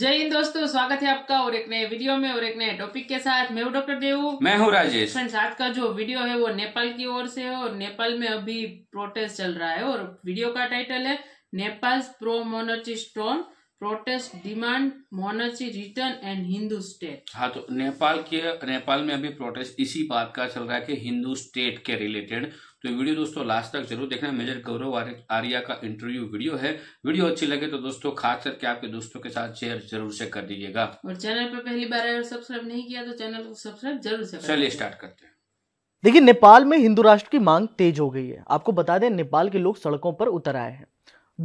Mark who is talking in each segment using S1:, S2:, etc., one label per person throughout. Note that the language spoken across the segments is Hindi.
S1: जय हिंद दोस्तों स्वागत है आपका और एक नए वीडियो में और एक नए टॉपिक के साथ मैं हूँ डॉक्टर देव मैं हूँ राजेश फ्रेंड्स आज का जो वीडियो है वो नेपाल की ओर से है और नेपाल में अभी प्रोटेस्ट चल रहा है और वीडियो का टाइटल है Nepal pro monarchy stone protest demand monarchy return and Hindu state
S2: हाँ तो नेपाल के नेपाल में अभी प्रोटेस्ट इसी बात का चल रहा है की हिंदू स्टेट के रिलेटेड तो वीडियो दोस्तों लास्ट तक जरूर देखना मेजर गौरव आर्या का इंटरव्यू वीडियो है वीडियो अच्छी लगे तो दोस्तों खास करके आपके दोस्तों के साथ शेयर जरूर से कर दीजिएगा
S1: और चैनल पर पहली बार अगर सब्सक्राइब नहीं किया तो चैनल को सब्सक्राइब जरूर से चलिए
S2: स्टार्ट करते हैं
S3: देखिए नेपाल में हिंदू राष्ट्र की मांग तेज हो गई है आपको बता दें नेपाल के लोग सड़कों पर उतर आए हैं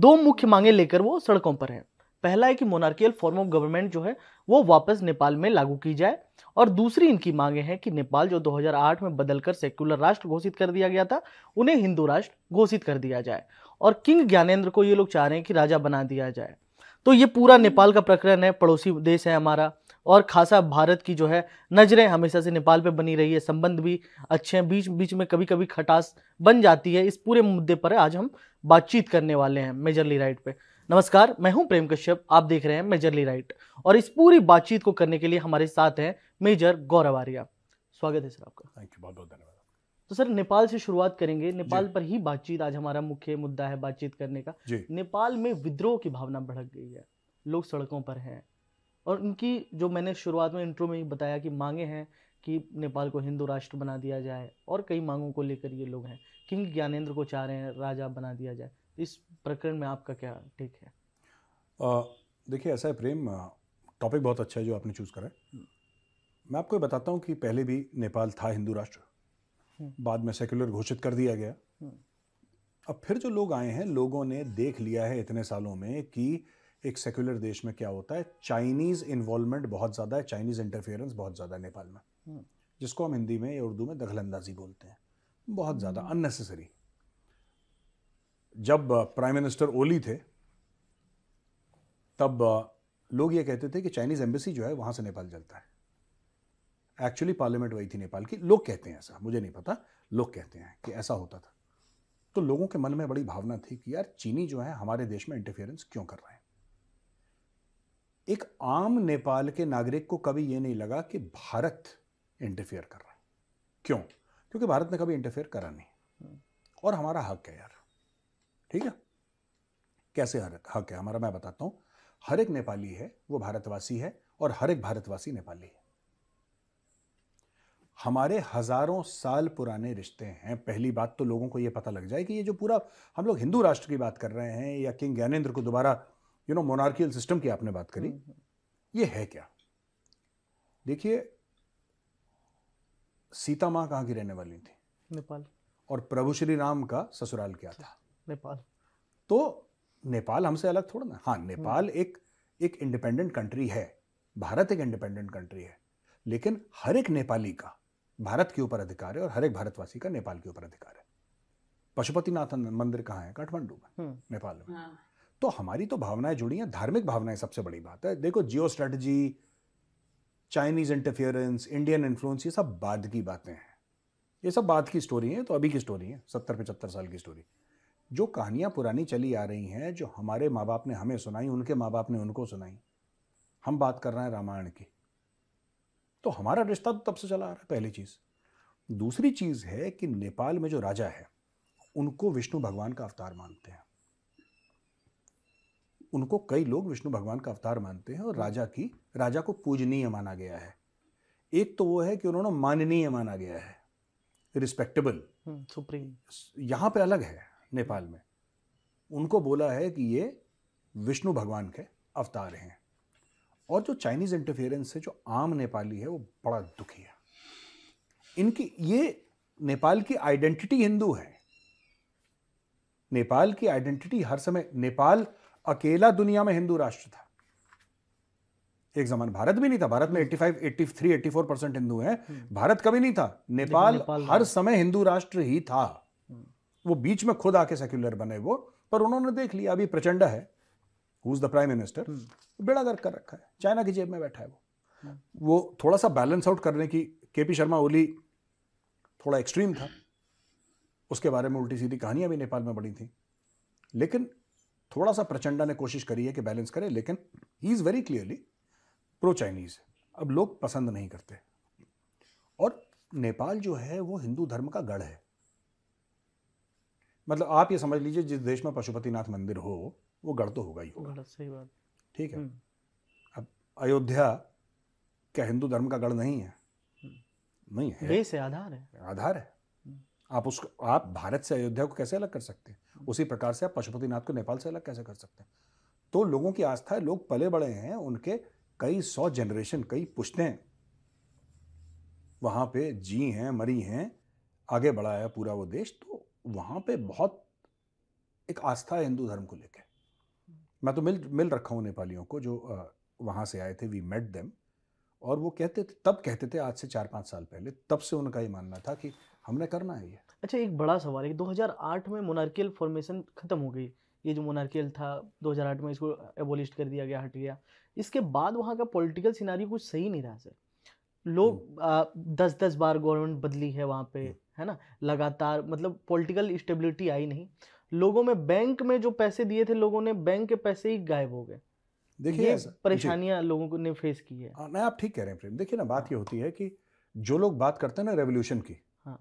S3: दो मुख्य मांगे लेकर वो सड़कों पर हैं पहला है कि मोनार्कियल फॉर्म ऑफ गवर्नमेंट जो है वो वापस नेपाल में लागू की जाए और दूसरी इनकी मांगे हैं कि नेपाल जो 2008 में बदलकर सेक्युलर राष्ट्र घोषित कर दिया गया था उन्हें हिंदू राष्ट्र घोषित कर दिया जाए और किंग ज्ञानेन्द्र को ये लोग चाह रहे हैं कि राजा बना दिया जाए तो ये पूरा नेपाल का प्रकरण है पड़ोसी देश है हमारा और खासा भारत की जो है नज़रें हमेशा से नेपाल पे बनी रही है संबंध भी अच्छे हैं बीच बीच में कभी कभी खटास बन जाती है इस पूरे मुद्दे पर आज हम बातचीत करने वाले हैं मेजरली राइट पे नमस्कार मैं हूं प्रेम कश्यप आप देख रहे हैं मेजरली राइट और इस पूरी बातचीत को करने के लिए हमारे साथ हैं मेजर गौरव आर्या स्वागत है सर
S4: आपका थैंक यू बहुत बहुत धन्यवाद
S3: तो सर नेपाल से शुरुआत करेंगे नेपाल पर ही बातचीत आज हमारा मुख्य मुद्दा है बातचीत करने का नेपाल में विद्रोह की भावना भड़क गई है लोग सड़कों पर हैं और उनकी जो मैंने शुरुआत में इंट्रो में ही बताया कि मांगे हैं कि नेपाल को हिंदू राष्ट्र बना दिया जाए और कई मांगों को लेकर ये लोग हैं किंग ज्ञानेंद्र को चाह रहे हैं राजा बना दिया जाए इस प्रकरण में आपका क्या ठीक है
S4: देखिए ऐसा है प्रेम टॉपिक बहुत अच्छा है जो आपने चूज़ करा है मैं आपको बताता हूँ कि पहले भी नेपाल था हिंदू राष्ट्र हम्म। बाद में सेक्युलर घोषित कर दिया गया हम्म। अब फिर जो लोग आए हैं लोगों ने देख लिया है इतने सालों में कि एक सेक्युलर देश में क्या होता है चाइनीज़ इन्वॉल्वमेंट बहुत ज़्यादा है चाइनीज़ इंटरफेरेंस बहुत ज़्यादा है नेपाल में हम्म। जिसको हम हिंदी में या उर्दू में दखल अंदाजी बोलते हैं बहुत ज़्यादा अननेसेसरी जब प्राइम मिनिस्टर ओली थे तब लोग ये कहते थे कि चाइनीज़ एम्बेसी जो है वहां से नेपाल जलता है एक्चुअली पार्लियामेंट वही थी नेपाल की लोग कहते हैं ऐसा मुझे नहीं पता लोग कहते हैं कि ऐसा होता था तो लोगों के मन में बड़ी भावना थी कि यार चीनी जो है हमारे देश में इंटरफेरेंस क्यों कर रहे हैं एक आम नेपाल के नागरिक को कभी यह नहीं लगा कि भारत इंटरफेयर कर रहा है क्यों क्योंकि भारत ने कभी इंटरफेयर करा नहीं और हमारा हक है यार ठीक है कैसे हक है हमारा मैं बताता हूं हर एक नेपाली है वो भारतवासी है और हर एक भारतवासी नेपाली है हमारे हजारों साल पुराने रिश्ते हैं पहली बात तो लोगों को ये पता लग जाए कि ये जो पूरा हम लोग हिंदू राष्ट्र की बात कर रहे हैं या किंग ज्ञानेंद्र को दोबारा यू नो मोनार्कियल सिस्टम की आपने बात करी हम्म, हम्म। ये है क्या देखिए सीता माँ कहाँ की रहने वाली थी नेपाल और प्रभु श्री राम का ससुराल क्या अच्छा। था नेपाल तो नेपाल हमसे अलग थोड़ा ना हाँ नेपाल हम्म। एक एक इंडिपेंडेंट कंट्री है भारत एक इंडिपेंडेंट कंट्री है लेकिन हर एक नेपाली का भारत के ऊपर अधिकार है और हर एक भारतवासी का नेपाल के ऊपर अधिकार है पशुपतिनाथ मंदिर कहाँ है काठमांडू में हम्म। नेपाल में हाँ। तो हमारी तो भावनाएं जुड़ी हैं धार्मिक भावनाएं सबसे बड़ी बात है देखो geostrategy Chinese interference Indian influence ये सब बाद की बातें हैं ये सब बाद की स्टोरी है तो अभी की स्टोरी है सत्तर पचहत्तर साल की स्टोरी जो कहानियाँ पुरानी चली आ रही हैं जो हमारे माँ बाप ने हमें सुनाई उनके माँ बाप ने उनको सुनाई हम बात कर रहे हैं रामायण की तो हमारा रिश्ता तो तब से चला आ रहा है पहली चीज़ दूसरी चीज़ है कि नेपाल में जो राजा है उनको विष्णु भगवान का अवतार मानते हैं उनको कई लोग विष्णु भगवान का अवतार मानते हैं और राजा की राजा को पूजनीय माना गया है एक तो वो है कि उन्होंने माननीय माना गया है रिस्पेक्टेबल हम्म, सुप्रीम यहां पे अलग है नेपाल में उनको बोला है कि ये विष्णु भगवान के अवतार हैं और जो चाइनीज़ इंटरफेरेंस है जो आम नेपाली है वो बड़ा दुखी है इनकी ये नेपाल की आइडेंटिटी हिंदू है नेपाल की आइडेंटिटी हर समय नेपाल अकेला दुनिया में हिंदू राष्ट्र था एक जमान भारत भी नहीं था भारत में 85, 83, 84 परसेंट हिंदू हैं हम्म। भारत कभी नहीं था नेपाल, नेपाल हर समय हिंदू राष्ट्र ही था वो बीच में खुद आके सेक्युलर बने वो पर उन्होंने देख लिया अभी प्रचंडा है who is the prime minister बेड़ा गर्क कर रखा है चाइना की जेब में बैठा है वो हम्म। वो थोड़ा सा बैलेंस आउट करने की के पी शर्मा ओली थोड़ा एक्सट्रीम था उसके बारे में उल्टी सीधी कहानियां भी नेपाल में बड़ी थी लेकिन थोड़ा सा प्रचंडा ने कोशिश करी है कि बैलेंस करे लेकिन he is very clearly pro Chinese अब लोग पसंद नहीं करते और नेपाल जो है वो हिंदू धर्म का गढ़ है मतलब आप ये समझ लीजिए जिस देश में पशुपतिनाथ मंदिर हो वो गढ़ तो होगा ही
S3: होगा सही बात
S4: ठीक है हम्म। अब अयोध्या क्या हिंदू धर्म का गढ़ नहीं है नहीं है बेस है आधार है आधार है हम्म। आप उसको आप भारत से अयोध्या को कैसे अलग कर सकते हैं हम्म। उसी प्रकार से आप पशुपतिनाथ को नेपाल से अलग कैसे कर सकते हैं तो लोगों की आस्था है लोग पले बड़े हैं उनके कई सौ जनरेशन कई पुश्तें वहाँ पे जी हैं मरी हैं आगे बढ़ाया पूरा वो देश तो वहाँ पे बहुत एक आस्था है हिंदू धर्म को लेकर मैं तो मिल मिल रखा हूँ नेपालियों को जो वहाँ से आए थे वी मेट देम और वो कहते थे तब कहते थे आज से चार पाँच साल पहले तब से उनका ये मानना था कि हमने करना है ये
S3: अच्छा एक बड़ा सवाल है कि 2008 में मोनार्कियल फॉर्मेशन ख़त्म हो गई ये जो मोनार्कियल था 2008 में इसको एबोलिश कर दिया गया हट गया इसके बाद वहाँ का पॉलिटिकल सिनारी कुछ सही नहीं रहा सर लोग हम्म। दस दस बार गवर्नमेंट बदली है वहाँ पे हम्म। है ना लगातार मतलब पॉलिटिकल स्टेबिलिटी आई नहीं लोगों में बैंक में जो पैसे दिए थे लोगों ने बैंक के पैसे ही गायब हो गए देखिए परेशानियां
S4: लोगों ने फेस की है आ, हाँ, नहीं आप ठीक कह रहे हैं प्रेम देखिए ना बात हाँ। ये होती है कि जो लोग बात करते हैं ना रेवोल्यूशन की हाँ।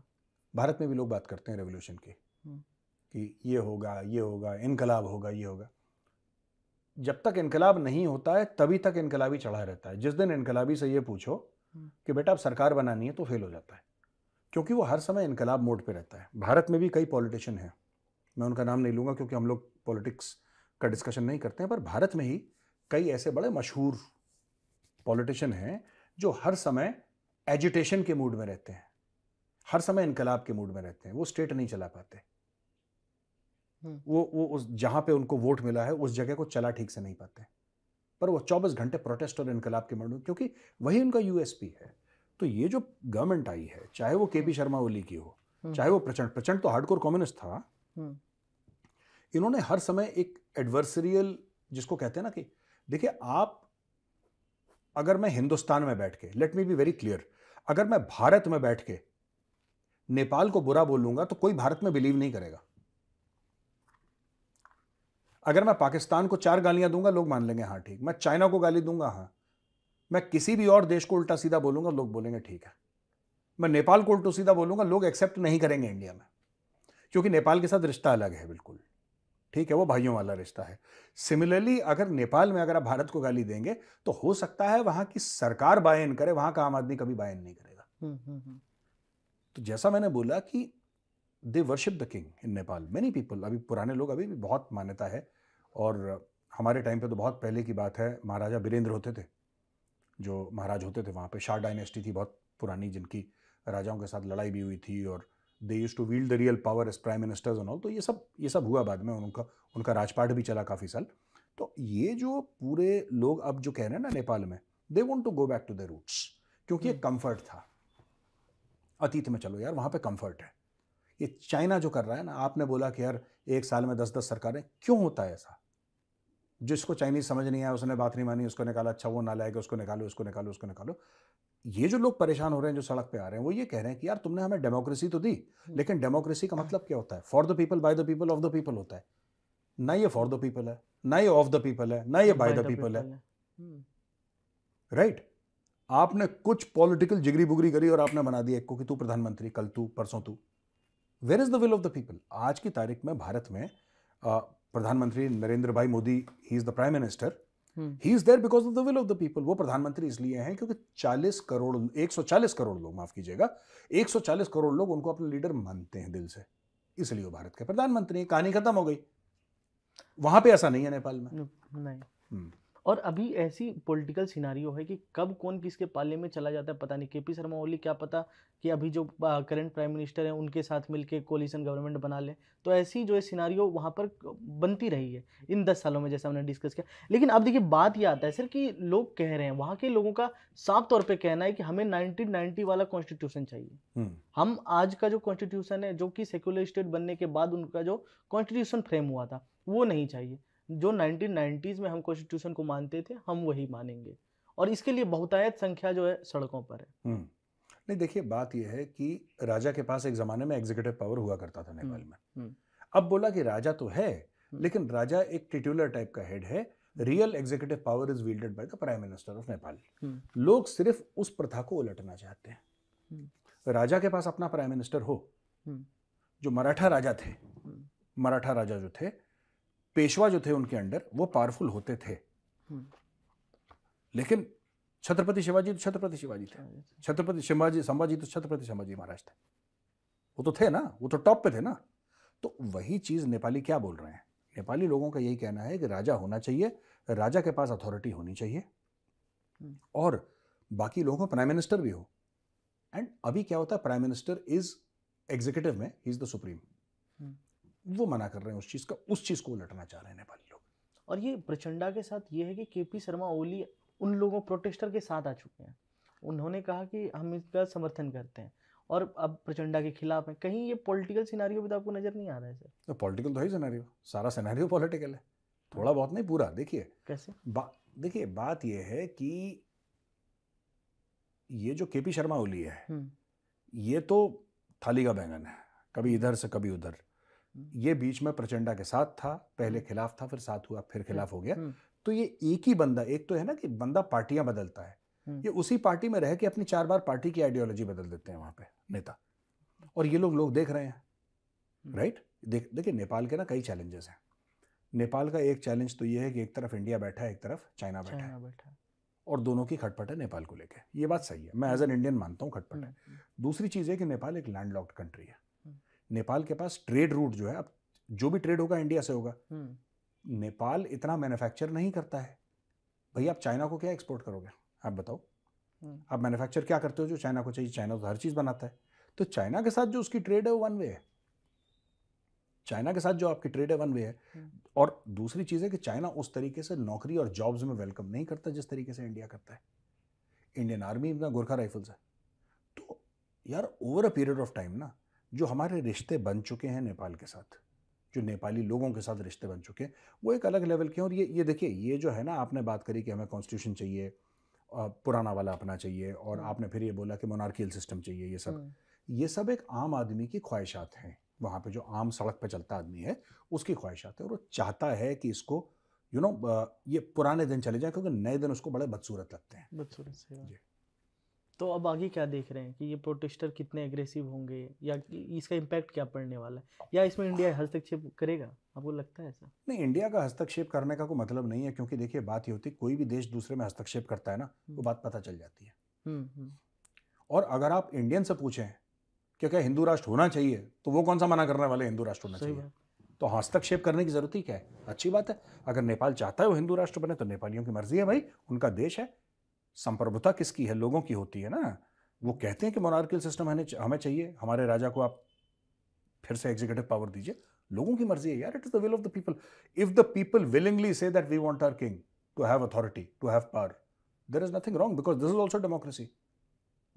S4: भारत में भी लोग बात करते हैं रेवोल्यूशन की हाँ। कि ये होगा ये होगा इनकलाब होगा ये होगा जब तक इनकलाब नहीं होता है तभी तक इनकलाबी चढ़ा रहता है जिस दिन इनकलाबी से ये पूछो कि बेटा अब सरकार बनानी है तो फेल हो जाता है क्योंकि वो हर समय इनकलाब मोड पे रहता है भारत में भी कई पॉलिटिशियन हैं मैं उनका नाम नहीं लूँगा क्योंकि हम लोग पॉलिटिक्स का डिस्कशन नहीं करते हैं पर भारत में ही कई ऐसे बड़े मशहूर पॉलिटिशियन हैं जो हर समय एजिटेशन के मूड में रहते हैं हर समय इनकलाब के मूड में रहते हैं वो स्टेट नहीं चला पाते हम्म। वो वो उस जहाँ पे उनको वोट मिला है उस जगह को चला ठीक से नहीं पाते पर वो चौबीस घंटे प्रोटेस्ट और इनकलाब के मूड में क्योंकि वही उनका यूएसपी है तो ये जो गवर्नमेंट आई है चाहे वो के पी शर्मा ओली की हो हम्म। चाहे वो प्रचंड प्रचंड तो हार्डकोर कम्युनिस्ट था हम्म। इन्होंने हर समय एक एडवर्सरियल जिसको कहते हैं ना कि देखिए आप अगर मैं हिंदुस्तान में बैठ के let me be very clear अगर मैं भारत में बैठ के नेपाल को बुरा बोलूंगा तो कोई भारत में बिलीव नहीं करेगा अगर मैं पाकिस्तान को चार गालियां दूंगा लोग मान लेंगे हाँ ठीक मैं चाइना को गाली दूंगा हाँ मैं किसी भी और देश को उल्टा सीधा बोलूंगा लोग बोलेंगे ठीक है मैं नेपाल को उल्टा सीधा बोलूंगा लोग एक्सेप्ट नहीं करेंगे इंडिया में क्योंकि नेपाल के साथ रिश्ता अलग है बिल्कुल ठीक है वो भाइयों वाला रिश्ता है सिमिलरली अगर नेपाल में अगर आप भारत को गाली देंगे तो हो सकता है वहां की सरकार बायन करे वहां का आम आदमी कभी बायन नहीं करेगा हम्म, हम्म, हम्म। तो जैसा मैंने बोला कि they worship the king in Nepal many people अभी पुराने लोग अभी भी बहुत मान्यता है और हमारे टाइम पे तो बहुत पहले की बात है महाराजा बीरेंद्र होते थे जो महाराज होते थे वहाँ पे शाह डायनेस्टी थी बहुत पुरानी जिनकी राजाओं के साथ लड़ाई भी हुई थी और they used to wield the real power as prime ministers and all तो ये सब ये सब हुआ बाद में उनका उनका राजपाट भी चला काफ़ी साल तो ये जो पूरे लोग अब जो कह रहे हैं ना नेपाल में they want to go back to the roots क्योंकि एक कम्फर्ट हम्म। था अतीत में चलो यार वहाँ पर कम्फर्ट है ये चाइना जो कर रहा है ना आपने बोला कि यार एक साल में दस दस सरकारें क्यों होता है ऐसा जिसको चाइनीज़ समझ नहीं आया उसने बात नहीं मानी उसको निकाला अच्छा वो ना लाएगा उसको निकालो उसको निकालो उसको निकालो ये जो लोग परेशान हो रहे हैं जो सड़क पे आ रहे हैं वो ये कह रहे हैं कि यार तुमने हमें डेमोक्रेसी तो दी हम्म। लेकिन डेमोक्रेसी का मतलब क्या होता है for the people by the people of the people होता है ना ये फॉर द पीपल है ना ये ऑफ द पीपल है ना ये बाय द पीपल है राइट हम्म। आपने कुछ पॉलिटिकल जिगरी बुगरी करी और आपने बना दिया एक को कि तू प्रधानमंत्री कल तू परसों तू where is the will of the people आज की तारीख में भारत में प्रधानमंत्री Narendra bhai Modi he is the prime minister he is there because of the will of the people वो प्रधानमंत्री इसलिए हैं क्योंकि 40 करोड़ 140 करोड़ लोग माफ कीजिएगा 140 करोड़ लोग उनको अपना लीडर मानते हैं दिल से इसलिए वो भारत के प्रधानमंत्री कहानी खत्म हो गई वहां पे ऐसा नहीं है नेपाल में
S3: नहीं हम्म।
S4: और अभी ऐसी पॉलिटिकल
S3: सिनारियो है कि कब कौन किसके पाले में चला जाता है पता नहीं केपी शर्मा ओली क्या पता कि अभी जो करंट प्राइम मिनिस्टर हैं उनके साथ मिलके कोलिशन गवर्नमेंट बना लें तो ऐसी जो है सिनारियो वहाँ पर बनती रही है इन दस सालों में जैसा हमने डिस्कस किया लेकिन अब देखिए बात यह आता है सर कि लोग कह रहे हैं वहाँ के लोगों का साफ तौर पर कहना है कि हमें नाइनटीन वाला कॉन्स्टिट्यूशन चाहिए हम आज का जो कॉन्स्टिट्यूशन है जो कि सेक्युलर स्टेट बनने के बाद उनका जो कॉन्स्टिट्यूशन फ्रेम हुआ था वो नहीं चाहिए जो 1990s में हम कॉन्स्टिट्यूशन को मानते थे हम वही मानेंगे
S4: और इसके लिए बहुतायत संख्या जो है सड़कों पर है हम्म। नहीं देखिए बात यह है कि राजा के पास एक जमाने में एग्जीक्यूटिव पावर हुआ करता था नेपाल हम्म, में हम्म। अब बोला कि राजा तो है लेकिन राजा एक टिट्यूलर टाइप का हेड है real executive power is wielded by the prime minister of Nepal लोग सिर्फ उस प्रथा को उलटना चाहते
S5: हैं
S4: राजा के पास अपना प्राइम मिनिस्टर हो जो मराठा राजा थे मराठा राजा जो थे पेशवा जो थे उनके अंडर वो पावरफुल होते थे
S5: हम्म।
S4: लेकिन छत्रपति शिवाजी तो छत्रपति शिवाजी थे छत्रपति शिवाजी संभाजी तो छत्रपति संभाजी महाराज थे वो तो थे ना वो तो टॉप पे थे ना तो वही चीज़ नेपाली क्या बोल रहे हैं नेपाली लोगों का यही कहना है कि राजा होना चाहिए राजा के पास अथॉरिटी होनी चाहिए हम्म। और बाकी लोगों प्राइम मिनिस्टर भी हो एंड अभी क्या होता है प्राइम मिनिस्टर इज एग्जीक्यूटिव में ही इज द सुप्रीम वो मना कर रहे हैं उस चीज़ का उस चीज़ को उलटना चाह रहे हैं नेपाली लोग और ये प्रचंडा के साथ ये है कि पी शर्मा ओली उन
S3: लोगों प्रोटेस्टर के साथ आ चुके हैं उन्होंने कहा कि हम इसका समर्थन करते हैं और अब प्रचंडा के खिलाफ है कहीं ये पॉलिटिकल सिनारियो भी तो आपको नज़र नहीं आ रहा है सर
S4: तो पॉलिटिकल तो है सिनारियो सारा सिनारियो पॉलिटिकल है थोड़ा बहुत नहीं पूरा देखिए कैसे बा देखिए बात यह है कि ये जो केपी शर्मा ओली है हम्म। ये तो थाली का बैंगन है कभी इधर से कभी उधर ये बीच में प्रचंडा के साथ था पहले हम्म। खिलाफ था फिर साथ हुआ फिर हम्म, खिलाफ हो गया हम्म। तो ये एक ही बंदा एक तो है ना कि बंदा पार्टियां बदलता है ये उसी पार्टी में रह के अपनी चार बार पार्टी की आइडियोलॉजी बदल देते हैं वहां पे नेता और ये लोग लोग देख रहे हैं राइट देख देखिए नेपाल के ना कई चैलेंजेस हैं नेपाल का एक चैलेंज तो ये है कि एक तरफ इंडिया बैठा है एक तरफ चाइना बैठा है और दोनों की खटपट है नेपाल को लेकर ये बात सही है मैं एज एन इंडियन मानता हूँ खटपट है दूसरी चीज़ है कि नेपाल एक लैंडलॉक्ड कंट्री है नेपाल के पास ट्रेड रूट जो है अब जो भी ट्रेड होगा इंडिया से होगा हम्म। नेपाल इतना मैन्युफैक्चर नहीं करता है भैया आप चाइना को क्या एक्सपोर्ट करोगे आप बताओ हम्म। आप मैन्युफैक्चर क्या करते हो जो चाइना को चाहिए चाइना तो हर चीज़ बनाता है तो चाइना के साथ जो उसकी ट्रेड है वो वन वे है चाइना के साथ जो आपकी ट्रेड है वन वे है हम्म। और दूसरी चीज़ है कि चाइना उस तरीके से नौकरी और जॉब्स में वेलकम नहीं करता जिस तरीके से इंडिया करता है इंडियन आर्मी में गोरखा राइफल्स है तो यार over a period of time ना जो हमारे रिश्ते बन चुके हैं नेपाल के साथ जो नेपाली लोगों के साथ रिश्ते बन चुके हैं वो एक अलग लेवल के हैं और ये ये देखिए ये जो है ना आपने बात करी कि हमें कॉन्स्टिट्यूशन चाहिए पुराना वाला अपना चाहिए और हाँ। आपने फिर ये बोला कि मोनार्कियल सिस्टम चाहिए ये सब हाँ। ये सब एक आम आदमी की ख्वाहिशात हैं वहाँ पे जो आम सड़क पे चलता आदमी है उसकी ख्वाहिशात है और वो चाहता है कि इसको यू you नो know, ये पुराने दिन चले जाए क्योंकि नए दिन उसको बड़े बदसूरत लगते
S3: हैं बदसूरत जी तो अब आगे क्या देख रहे हैं कि ये प्रोटेस्टर कितने एग्रेसिव होंगे या इसका इम्पैक्ट क्या पड़ने वाला है या इसमें इंडिया हस्तक्षेप करेगा आपको लगता है ऐसा
S4: नहीं इंडिया का हस्तक्षेप करने का कोई मतलब नहीं है क्योंकि देखिए बात ये होती है कोई भी देश दूसरे में हस्तक्षेप करता है ना वो हम्म। बात पता चल जाती है हम्म, हम्म। और अगर आप इंडियन से पूछें कि क्या हिंदू राष्ट्र होना चाहिए तो वो कौन सा मना करने वाले हिंदू राष्ट्र होना चाहिए तो हस्तक्षेप करने की जरूरत ही क्या है अच्छी बात है अगर नेपाल चाहता है वो हिंदू राष्ट्र बने तो नेपालियों की मर्जी है भाई उनका देश है संप्रभुता किसकी है लोगों की होती है ना वो कहते हैं कि मोनार्किल सिस्टम हमें हमें चाहिए हमारे राजा को आप फिर से एग्जीक्यूटिव पावर दीजिए लोगों की मर्जी है यार it is the will of the people if the people willingly say that we want our king to have authority to have power there is nothing wrong because this is also democracy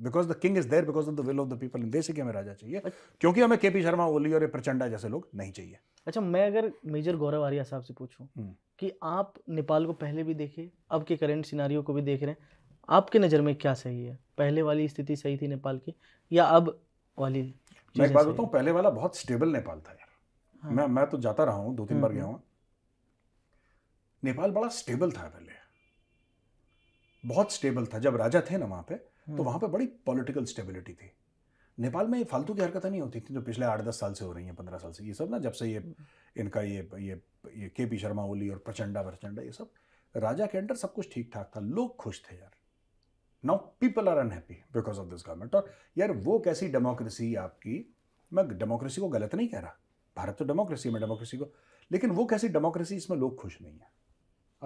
S4: because the king is there because of the will of the people in देश की हमें राजा चाहिए क्योंकि हमें के पी शर्मा ओली और प्रचंडा जैसे लोग नहीं चाहिए अच्छा मैं अगर मेजर
S3: गौरव आर्या साहब से पूछूं हम्म। कि आप नेपाल को पहले भी देखे अब के करेंट सिनारियों को भी देख रहे हैं आपके नज़र में क्या सही है पहले वाली स्थिति सही थी नेपाल की या अब
S4: वाली मैं एक बात बताऊँ पहले वाला बहुत स्टेबल नेपाल था यार हाँ। मैं मैं तो जाता रहा हूँ दो तीन बार गया हम्म, हूँ नेपाल बड़ा स्टेबल था पहले बहुत स्टेबल था जब राजा थे ना वहाँ पे तो हम्म। वहाँ पे बड़ी पॉलिटिकल स्टेबिलिटी थी नेपाल में ये फालतू की हरकतें नहीं होती थी जो पिछले आठ दस साल से हो रही हैं पंद्रह साल से ये सब ना जब से ये हम्म। इनका ये ये ये के पी शर्मा ओली और प्रचंडा प्रचंडा ये सब राजा के अंडर सब कुछ ठीक ठाक था लोग खुश थे यार now people are unhappy because of this government और यार वो कैसी डेमोक्रेसी आपकी मैं डेमोक्रेसी को गलत नहीं कह रहा भारत तो डेमोक्रेसी में डेमोक्रेसी को लेकिन वो कैसी डेमोक्रेसी इसमें लोग खुश नहीं है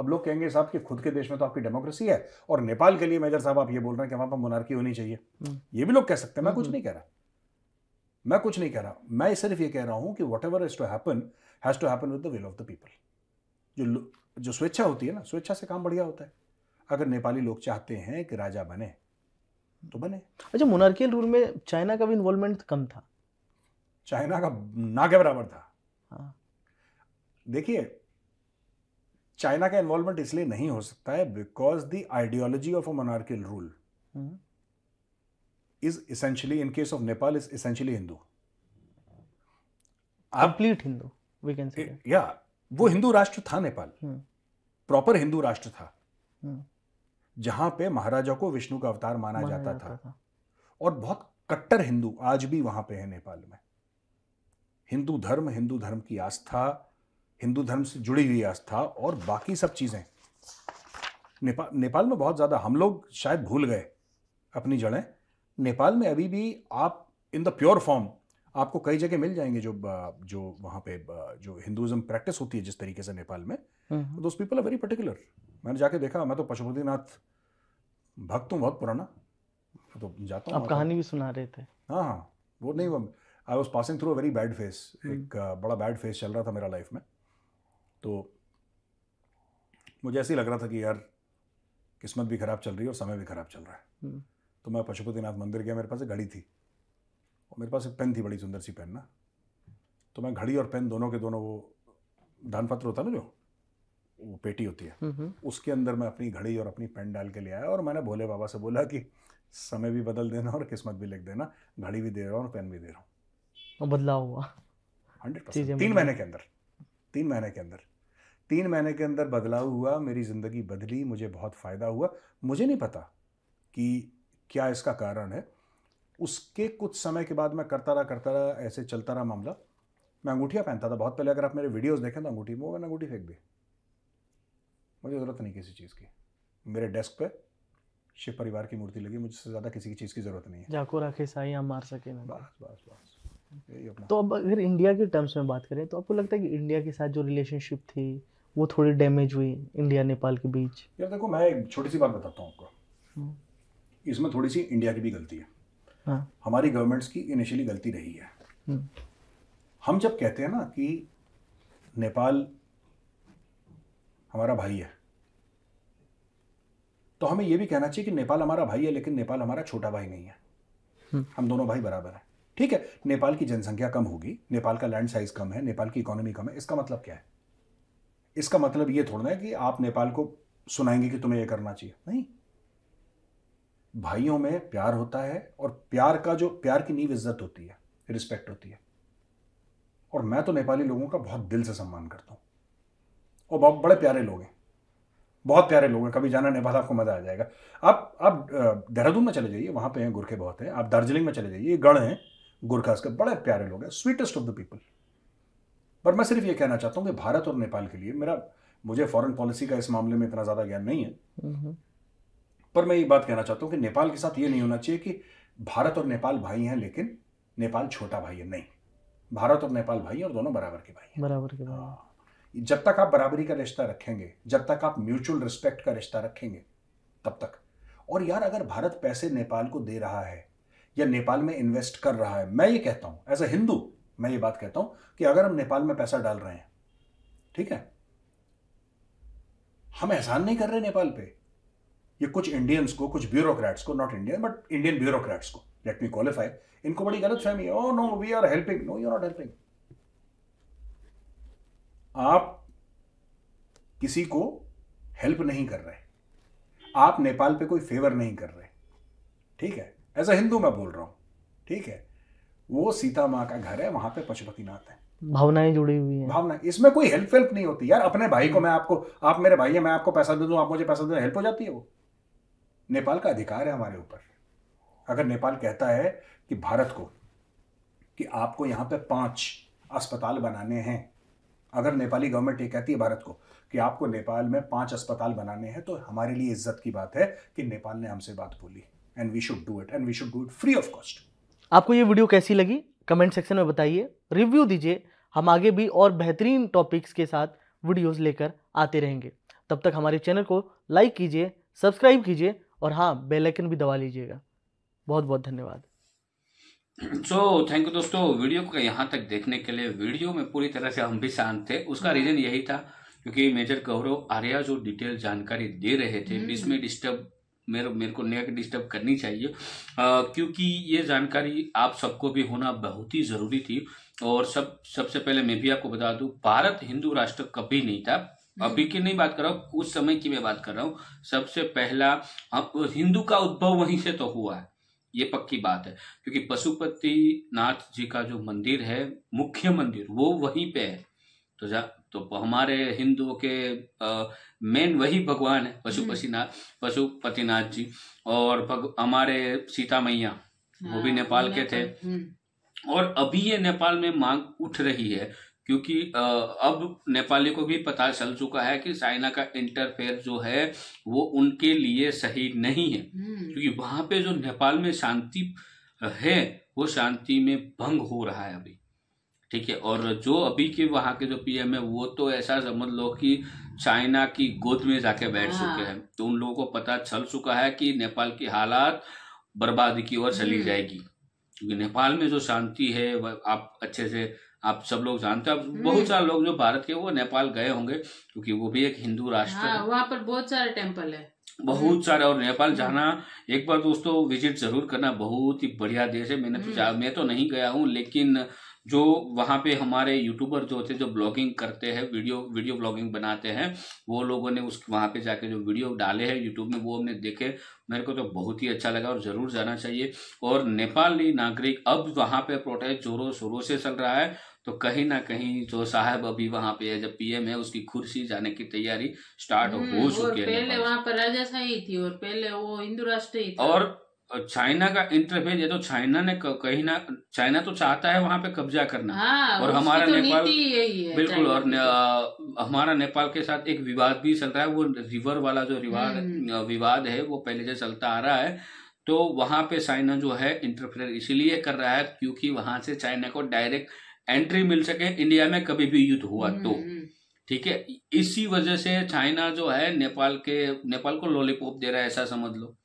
S4: अब लोग कहेंगे साहब कि खुद के देश में तो आपकी डेमोक्रेसी है और नेपाल के लिए मेजर साहब आप ये बोल रहे हैं कि वहां पर मोनार्की होनी चाहिए हम्म। ये भी लोग कह सकते हैं मैं हम्म, कुछ हम्म। नहीं कह रहा मैं कुछ नहीं कह रहा मैं सिर्फ ये कह रहा हूं कि whatever is to happen has to happen with the will of the people जो जो स्वेच्छा होती है ना स्वेच्छा से काम बढ़िया होता है अगर नेपाली लोग चाहते हैं कि राजा बने तो बने अच्छा मोनार्कियल रूल में चाइना का भी इन्वॉल्वमेंट कम था चाइना का ना के बराबर था हाँ। देखिए चाइना का इन्वॉल्वमेंट इसलिए नहीं हो सकता है because the ideology of a monarchial rule is essentially in case of Nepal is essentially Hindu complete Hindu we can say या वो हिंदू राष्ट्र था नेपाल प्रॉपर हिंदू राष्ट्र था हम्म। जहां पे महाराजा को विष्णु का अवतार माना जाता था।, था और बहुत कट्टर हिंदू आज भी वहां पे है नेपाल में हिंदू धर्म हिंदू धर्म की आस्था हिंदू धर्म से जुड़ी हुई आस्था और बाकी सब चीज़ें नेपाल नेपाल में बहुत ज़्यादा हम लोग शायद भूल गए अपनी जड़ें नेपाल में अभी भी आप इन द प्योर फॉर्म आपको कई जगह मिल जाएंगे जो जो वहां पे जो हिंदुज़म प्रैक्टिस होती है जिस तरीके से नेपाल में those people are very particular मैंने जाके देखा मैं तो पशुपतिनाथ भक्त हूँ बहुत पुराना तो जाता हूँ आप कहानी
S3: भी सुना रहे थे
S4: हाँ हाँ वो नहीं वो I was passing through a very bad phase एक बड़ा बैड फेस चल रहा था मेरा लाइफ में तो मुझे ऐसे ही लग रहा था कि यार किस्मत भी ख़राब चल रही है और समय भी ख़राब चल रहा है हम्म। तो मैं पशुपतिनाथ मंदिर गया मेरे पास एक घड़ी थी और मेरे पास एक पेन थी बड़ी सुंदर सी पेन ना तो मैं घड़ी और पेन दोनों के दोनों वो दान पत्र होता ना जो वो पेटी होती है हम्म, हम्म। उसके अंदर मैं अपनी घड़ी और अपनी पेन डाल के ले आया और मैंने भोले बाबा से बोला कि समय भी बदल देना और किस्मत भी लिख देना घड़ी भी दे रहा हूँ और पेन भी दे रहा
S3: हूँ बदलाव हुआ
S4: हंड्रेड परसेंट तीन महीने के अंदर तीन महीने के अंदर तीन महीने के अंदर बदलाव हुआ मेरी ज़िंदगी बदली मुझे बहुत फ़ायदा हुआ मुझे नहीं पता कि क्या इसका कारण है उसके कुछ समय के बाद मैं करता रहा करता रहा ऐसे चलता रहा मामला मैं अंगूठिया पहनता था बहुत पहले अगर आप मेरे वीडियोस देखें तो अंगूठी में मैंने अंगूठी फेंक दी मुझे ज़रूरत नहीं किसी चीज़ की मेरे डेस्क पे शिव परिवार की मूर्ति लगी मुझे ज़्यादा किसी की चीज़ की ज़रूरत नहीं है
S3: जाको राखे साई हम मार सके ना बस
S4: बस बस यही अपना
S3: तो अब अगर इंडिया के टर्म्स में बात करें तो आपको लगता है कि इंडिया के साथ जो रिलेशनशिप थी वो थोड़ी डैमेज हुई इंडिया नेपाल के बीच
S4: यार देखो मैं एक छोटी सी बात बताता हूँ आपको
S3: हम्म।
S4: इसमें थोड़ी सी इंडिया की भी गलती है हाँ। हमारी गवर्नमेंट्स की इनिशियली गलती रही है हम्म। हम जब कहते हैं ना कि नेपाल हमारा भाई है तो हमें यह भी कहना चाहिए कि नेपाल हमारा भाई है लेकिन नेपाल हमारा छोटा भाई नहीं है हम्म। हम दोनों भाई बराबर हैं ठीक है नेपाल की जनसंख्या कम होगी नेपाल का लैंड साइज कम है नेपाल की इकोनॉमी कम है इसका मतलब क्या है इसका मतलब यह थोड़ा है कि आप नेपाल को सुनाएंगे कि तुम्हें यह करना चाहिए नहीं भाइयों में प्यार होता है और प्यार का जो प्यार की नींव इज्जत होती है रिस्पेक्ट होती है और मैं तो नेपाली लोगों का बहुत दिल से सम्मान करता हूँ और बहुत बड़े प्यारे लोग हैं बहुत प्यारे लोग हैं कभी जाना नेपाल आपको मज़ा आ जाएगा आप आप देहरादून में चले जाइए वहाँ पे हैं गुरखे बहुत हैं आप दार्जिलिंग में चले जाइए गढ़ हैं गुरखास के बड़े प्यारे लोग हैं स्वीटेस्ट ऑफ द पीपल पर मैं सिर्फ ये कहना चाहता हूँ कि भारत और नेपाल के लिए मेरा मुझे फॉरेन पॉलिसी का इस मामले में इतना ज़्यादा ज्ञान नहीं
S5: है
S4: पर मैं ये बात कहना चाहता हूँ कि नेपाल के साथ ये नहीं होना चाहिए कि भारत और नेपाल भाई हैं लेकिन नेपाल छोटा भाई है नहीं भारत और नेपाल भाई और दोनों बराबर के
S3: भाई हैं बराबर के भाई
S4: जब तक आप बराबरी का रिश्ता रखेंगे जब तक आप म्यूचुअल रिस्पेक्ट का रिश्ता रखेंगे तब तक और यार अगर भारत पैसे नेपाल को दे रहा है या नेपाल में इन्वेस्ट कर रहा है मैं ये कहता हूं एज ए हिंदू मैं ये बात कहता हूं कि अगर हम नेपाल में पैसा डाल रहे हैं ठीक है हम एहसान नहीं कर रहे नेपाल पे ये कुछ इंडियंस को कुछ ब्यूरोक्रेट्स को not Indian but Indian bureaucrats को लेट मी क्वालिफाई इनको बड़ी गलत फहमी है oh no we are helping no you are not helping आप किसी को हेल्प नहीं कर रहे आप नेपाल पे कोई फेवर नहीं कर रहे ठीक है एज अ हिंदू मैं बोल रहा हूँ ठीक है वो सीता माँ का घर है वहां पे पशुपतिनाथ है
S3: भावनाएं जुड़ी हुई है
S4: भावना इसमें कोई हेल्प वेल्प नहीं होती यार अपने भाई को मैं आपको आप मेरे भाई है मैं आपको पैसा दे दू आप मुझे पैसा दे हेल्प हो जाती है वो नेपाल का अधिकार है हमारे ऊपर अगर नेपाल कहता है कि भारत को कि आपको यहां पे पांच अस्पताल बनाने हैं अगर नेपाली गवर्नमेंट ये कहती है भारत को कि आपको नेपाल में पांच अस्पताल बनाने हैं तो हमारे लिए इज्जत की बात है कि नेपाल ने हमसे बात बोली and we should do it and we should do it free of cost
S3: आपको ये वीडियो कैसी लगी कमेंट सेक्शन में बताइए रिव्यू दीजिए हम आगे भी और बेहतरीन टॉपिक्स के साथ वीडियोस लेकर आते रहेंगे तब तक हमारे चैनल को लाइक कीजिए सब्सक्राइब कीजिए और हाँ बेल आइकन भी दबा लीजिएगा बहुत बहुत धन्यवाद
S2: सो थैंक यू दोस्तों वीडियो को यहाँ तक देखने के लिए वीडियो में पूरी तरह से हम भी शांत थे उसका रीजन हाँ। यही था क्योंकि मेजर गौरव आर्या जो डिटेल जानकारी दे रहे थे हम्म। बीच में डिस्टर्ब मेरे मेरे को नेट डिस्टर्ब करनी चाहिए आ, क्योंकि ये जानकारी आप सबको भी होना बहुत ही ज़रूरी थी और सब सबसे पहले मैं भी आपको बता दूं भारत हिंदू राष्ट्र कभी नहीं था हम्म। अभी की नहीं बात कर रहा हूँ उस समय की मैं बात कर रहा हूँ सबसे पहला हिंदू का उद्भव वहीं से तो हुआ है ये पक्की बात है क्योंकि पशुपति नाथ जी का जो मंदिर है मुख्य मंदिर वो वहीं पे है तो जा तो हमारे हिंदुओं के मेन वही भगवान है पशुपतिनाथ पशुपतिनाथ जी और हमारे सीता मैया वो भी हाँ, नेपाल के थे हम्म। और अभी ये नेपाल में मांग उठ रही है क्योंकि अब नेपाली को भी पता चल चुका है कि चाइना का इंटरफेयर जो है वो उनके लिए सही नहीं है हम्म। क्योंकि वहां पे जो नेपाल में शांति है वो शांति में भंग हो रहा है अभी ठीक है और जो अभी के वहां के जो पीएम है वो तो ऐसा समझ लो कि चाइना की गोद में जाके बैठ हाँ। चुके हैं तो उन लोगों को पता चल चुका है कि नेपाल की हालात बर्बादी की ओर चली हम्म। जाएगी क्योंकि नेपाल में जो शांति है आप अच्छे से आप सब लोग जानते हैं हम्म। बहुत सारे लोग जो भारत के वो नेपाल गए होंगे क्योंकि वो भी एक हिंदू राष्ट्र हाँ, है
S1: वहाँ पर बहुत सारे टेम्पल है बहुत हम्म।
S2: सारे और नेपाल हाँ। जाना एक बार दोस्तों विजिट जरूर करना बहुत ही बढ़िया देश है मैंने तो हम्म। मैं तो नहीं गया हूँ लेकिन जो वहाँ पे हमारे यूट्यूबर जो होते जो ब्लॉगिंग करते हैं वीडियो वीडियो ब्लॉगिंग बनाते हैं वो लोगों ने उस वहाँ पे जाके जो वीडियो डाले हैं यूट्यूब में वो हमने देखे मेरे को तो बहुत ही अच्छा लगा और ज़रूर जाना चाहिए और नेपाली नागरिक अब वहाँ पे प्रोटेस्ट जोरों शोरों से चल रहा है तो कहीं ना कहीं जो साहब अभी वहां पे है जब पीएम है उसकी कुर्सी जाने की तैयारी स्टार्ट हम्म, हो चुकी है पहले वहां
S1: पर राजाशाही थी और पहले वो हिंदू राष्ट्र ही था।
S2: और चाइना का इंटरफेस ये तो चाइना ने कहीं ना चाइना तो चाहता है वहां पे कब्जा करना हाँ, और हमारा तो नेपाल
S1: बिल्कुल और तो। ने,
S2: आ, हमारा नेपाल के साथ एक विवाद भी चल रहा है वो रिवर वाला जो विवाद हम्म। विवाद है वो पहले से चलता आ रहा है तो वहां पे चाइना जो है इंटरफेयर इसीलिए कर रहा है क्योंकि वहां से चाइना को डायरेक्ट एंट्री मिल सके इंडिया में कभी भी युद्ध हुआ हम्म, तो हम्म। ठीक है इसी वजह से चाइना जो है नेपाल के नेपाल को लॉलीपॉप दे रहा है ऐसा समझ लो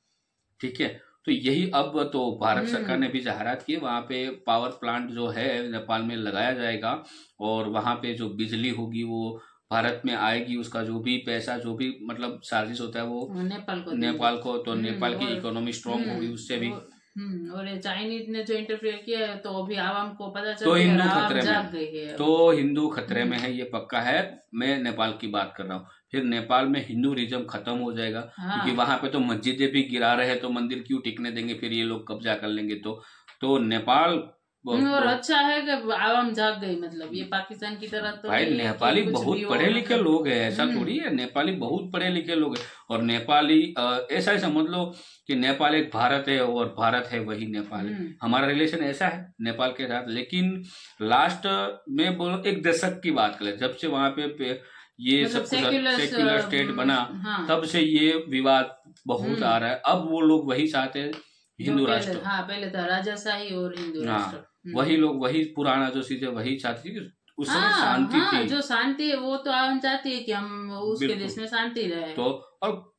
S2: ठीक है तो यही अब तो भारत हम्म। सरकार ने भी जाहरात की वहां पे पावर प्लांट जो है नेपाल में लगाया जाएगा और वहां पे जो बिजली होगी वो भारत में आएगी उसका जो भी पैसा जो भी मतलब साजिश होता है वो नेपाल को नेपाल को तो नेपाल की इकोनॉमी स्ट्रांग होगी उससे भी
S1: हम्म, और चाइनीज ने जो इंटरफेयर किया है तो अभी आवाम को पता चल तो हिंदू खतरे में
S2: तो हिंदू खतरे में है ये पक्का है मैं नेपाल की बात कर रहा हूँ फिर नेपाल में हिंदू रिजम खत्म हो जाएगा हाँ। क्योंकि वहां पे तो मस्जिदें भी गिरा रहे हैं तो मंदिर क्यों टिकने देंगे फिर ये लोग कब्जा कर लेंगे तो तो नेपाल और अच्छा
S1: है कि आवाम जाग गई मतलब ये पाकिस्तान की तरह तो भाई नेपाली बहुत पढ़े
S2: लिखे मतलब लोग है ऐसा हम्म। थोड़ी है नेपाली बहुत पढ़े लिखे लोग है और नेपाली ऐसा ही समझ लो कि नेपाल एक भारत है और भारत है वही नेपाल हम्म। हमारा रिलेशन ऐसा है नेपाल के साथ लेकिन लास्ट में बोलो एक दशक की बात करें जब से वहां पे ये मतलब सब सेक्युलर, हम्म, स्टेट बना हाँ। तब से ये विवाद बहुत आ रहा है अब वो लोग वही चाहते हैं हिंदू राष्ट्र
S1: हाँ पहले था राजा शाही और हिंदू हाँ। राष्ट्र
S2: हम्म। वही लोग वही पुराना जो चीजें वही चाहती थी उस समय हाँ, शांति हाँ, थी जो
S1: शांति है वो तो हम चाहती है कि हम उसके देश में शांति रहे तो
S2: और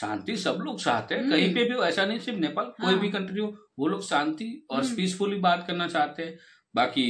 S2: शांति सब लोग चाहते हैं कहीं हम्म। पे भी ऐसा नहीं सिर्फ नेपाल हाँ। कोई भी कंट्री हो वो लोग शांति और पीसफुली हम्म। बात करना चाहते हैं बाकी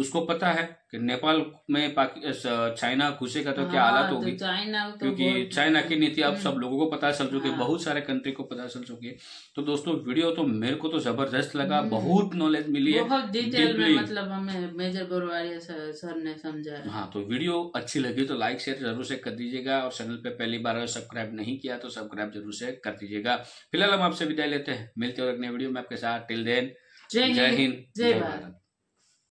S2: उसको पता है कि नेपाल में चाइना घुसेगा तो क्या हाँ, हालत तो होगी
S1: तो क्योंकि
S2: चाइना की नीति अब हम्म। सब लोगों को पता चल चुकी है हाँ। बहुत सारे कंट्री को पता चल चुकी है तो दोस्तों वीडियो तो मेरे को तो जबरदस्त लगा हम्म। बहुत नॉलेज मिली है बहुत डिटेल में मतलब
S1: हमें मेजर सर ने समझाया हाँ
S2: तो वीडियो अच्छी लगी तो लाइक शेयर जरूर से कर दीजिएगा और चैनल पर पहली बार सब्सक्राइब नहीं किया तो सब्सक्राइब जरूर से कर दीजिएगा फिलहाल हम आपसे विदाई लेते हैं मिलते और अगले वीडियो में आपके साथ टिल देन
S5: जय हिंद जय भारत